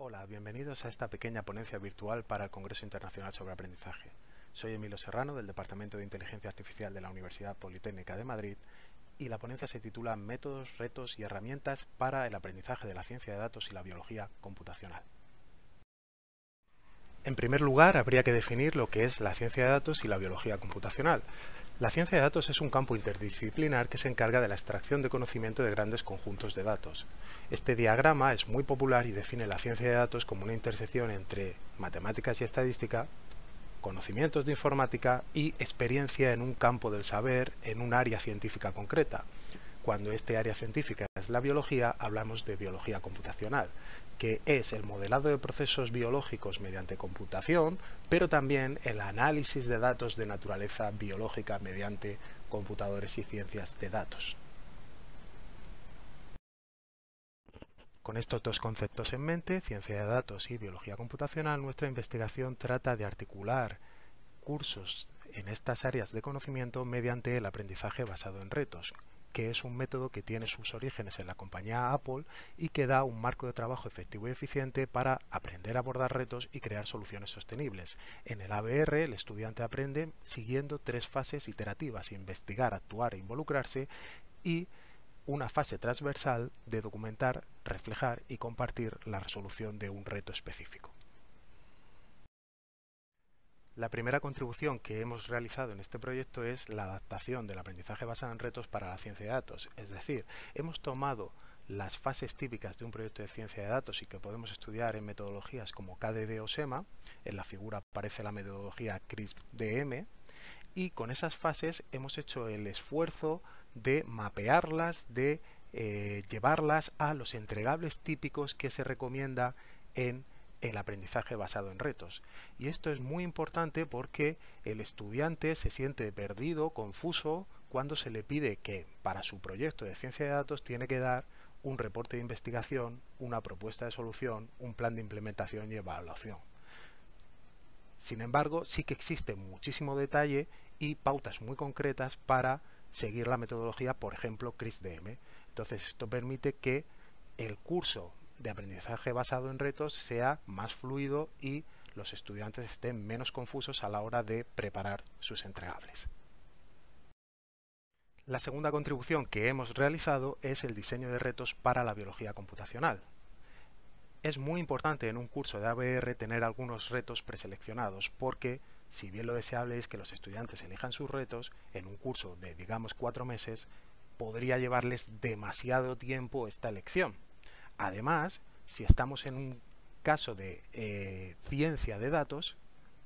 Hola, bienvenidos a esta pequeña ponencia virtual para el Congreso Internacional sobre Aprendizaje. Soy Emilio Serrano del Departamento de Inteligencia Artificial de la Universidad Politécnica de Madrid y la ponencia se titula Métodos, retos y herramientas para el aprendizaje de la ciencia de datos y la biología computacional. En primer lugar, habría que definir lo que es la ciencia de datos y la biología computacional. La ciencia de datos es un campo interdisciplinar que se encarga de la extracción de conocimiento de grandes conjuntos de datos. Este diagrama es muy popular y define la ciencia de datos como una intersección entre matemáticas y estadística, conocimientos de informática y experiencia en un campo del saber en un área científica concreta, cuando este área científica la biología hablamos de biología computacional, que es el modelado de procesos biológicos mediante computación, pero también el análisis de datos de naturaleza biológica mediante computadores y ciencias de datos. Con estos dos conceptos en mente, ciencia de datos y biología computacional, nuestra investigación trata de articular cursos en estas áreas de conocimiento mediante el aprendizaje basado en retos, que es un método que tiene sus orígenes en la compañía Apple y que da un marco de trabajo efectivo y eficiente para aprender a abordar retos y crear soluciones sostenibles. En el ABR, el estudiante aprende siguiendo tres fases iterativas, investigar, actuar e involucrarse y una fase transversal de documentar, reflejar y compartir la resolución de un reto específico. La primera contribución que hemos realizado en este proyecto es la adaptación del aprendizaje basado en retos para la ciencia de datos. Es decir, hemos tomado las fases típicas de un proyecto de ciencia de datos y que podemos estudiar en metodologías como KDD o SEMA, en la figura aparece la metodología CRISP-DM, y con esas fases hemos hecho el esfuerzo de mapearlas, de eh, llevarlas a los entregables típicos que se recomienda en el aprendizaje basado en retos. Y esto es muy importante porque el estudiante se siente perdido, confuso, cuando se le pide que para su proyecto de ciencia de datos tiene que dar un reporte de investigación, una propuesta de solución, un plan de implementación y evaluación. Sin embargo, sí que existe muchísimo detalle y pautas muy concretas para seguir la metodología, por ejemplo, CRISDM. Entonces, esto permite que el curso de aprendizaje basado en retos sea más fluido y los estudiantes estén menos confusos a la hora de preparar sus entregables. La segunda contribución que hemos realizado es el diseño de retos para la biología computacional. Es muy importante en un curso de ABR tener algunos retos preseleccionados porque, si bien lo deseable es que los estudiantes elijan sus retos, en un curso de digamos cuatro meses podría llevarles demasiado tiempo esta elección Además, si estamos en un caso de eh, ciencia de datos,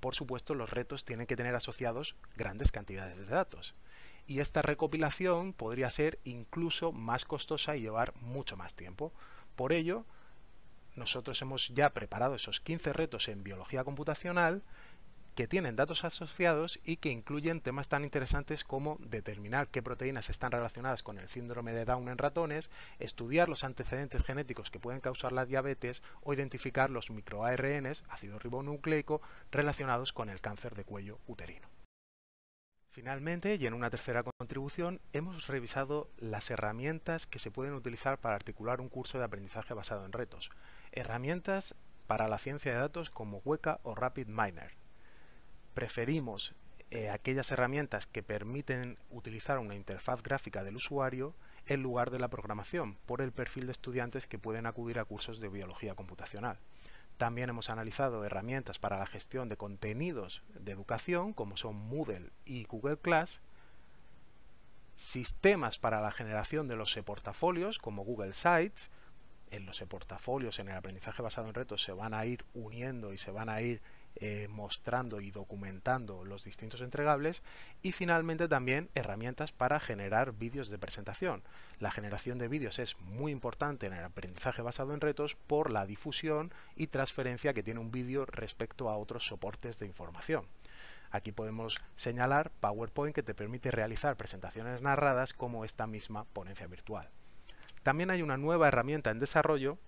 por supuesto los retos tienen que tener asociados grandes cantidades de datos. Y esta recopilación podría ser incluso más costosa y llevar mucho más tiempo. Por ello, nosotros hemos ya preparado esos 15 retos en biología computacional que tienen datos asociados y que incluyen temas tan interesantes como determinar qué proteínas están relacionadas con el síndrome de Down en ratones, estudiar los antecedentes genéticos que pueden causar la diabetes o identificar los microARNs, ácido ribonucleico, relacionados con el cáncer de cuello uterino. Finalmente, y en una tercera contribución, hemos revisado las herramientas que se pueden utilizar para articular un curso de aprendizaje basado en retos. Herramientas para la ciencia de datos como HUECA o Rapid Miner preferimos eh, aquellas herramientas que permiten utilizar una interfaz gráfica del usuario en lugar de la programación, por el perfil de estudiantes que pueden acudir a cursos de biología computacional. También hemos analizado herramientas para la gestión de contenidos de educación, como son Moodle y Google Class, sistemas para la generación de los e-portafolios, como Google Sites, en los e-portafolios, en el aprendizaje basado en retos, se van a ir uniendo y se van a ir eh, mostrando y documentando los distintos entregables y finalmente también herramientas para generar vídeos de presentación. La generación de vídeos es muy importante en el aprendizaje basado en retos por la difusión y transferencia que tiene un vídeo respecto a otros soportes de información. Aquí podemos señalar PowerPoint que te permite realizar presentaciones narradas como esta misma ponencia virtual. También hay una nueva herramienta en desarrollo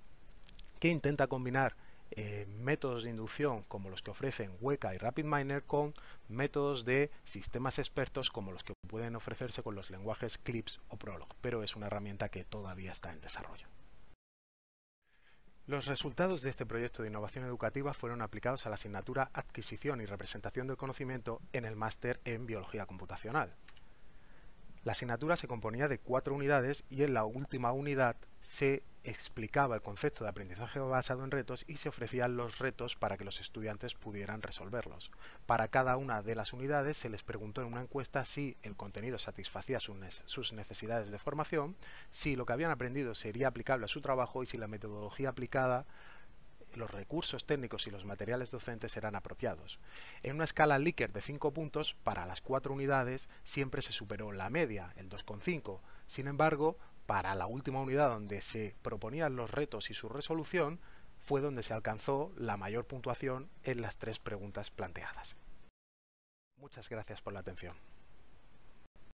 que intenta combinar eh, métodos de inducción como los que ofrecen Weka y RapidMiner con métodos de sistemas expertos como los que pueden ofrecerse con los lenguajes Clips o Prolog, pero es una herramienta que todavía está en desarrollo. Los resultados de este proyecto de innovación educativa fueron aplicados a la asignatura Adquisición y Representación del Conocimiento en el máster en Biología Computacional. La asignatura se componía de cuatro unidades y en la última unidad se explicaba el concepto de aprendizaje basado en retos y se ofrecían los retos para que los estudiantes pudieran resolverlos. Para cada una de las unidades se les preguntó en una encuesta si el contenido satisfacía sus necesidades de formación, si lo que habían aprendido sería aplicable a su trabajo y si la metodología aplicada los recursos técnicos y los materiales docentes eran apropiados. En una escala Likert de 5 puntos, para las cuatro unidades siempre se superó la media, el 2,5. Sin embargo, para la última unidad donde se proponían los retos y su resolución, fue donde se alcanzó la mayor puntuación en las tres preguntas planteadas. Muchas gracias por la atención.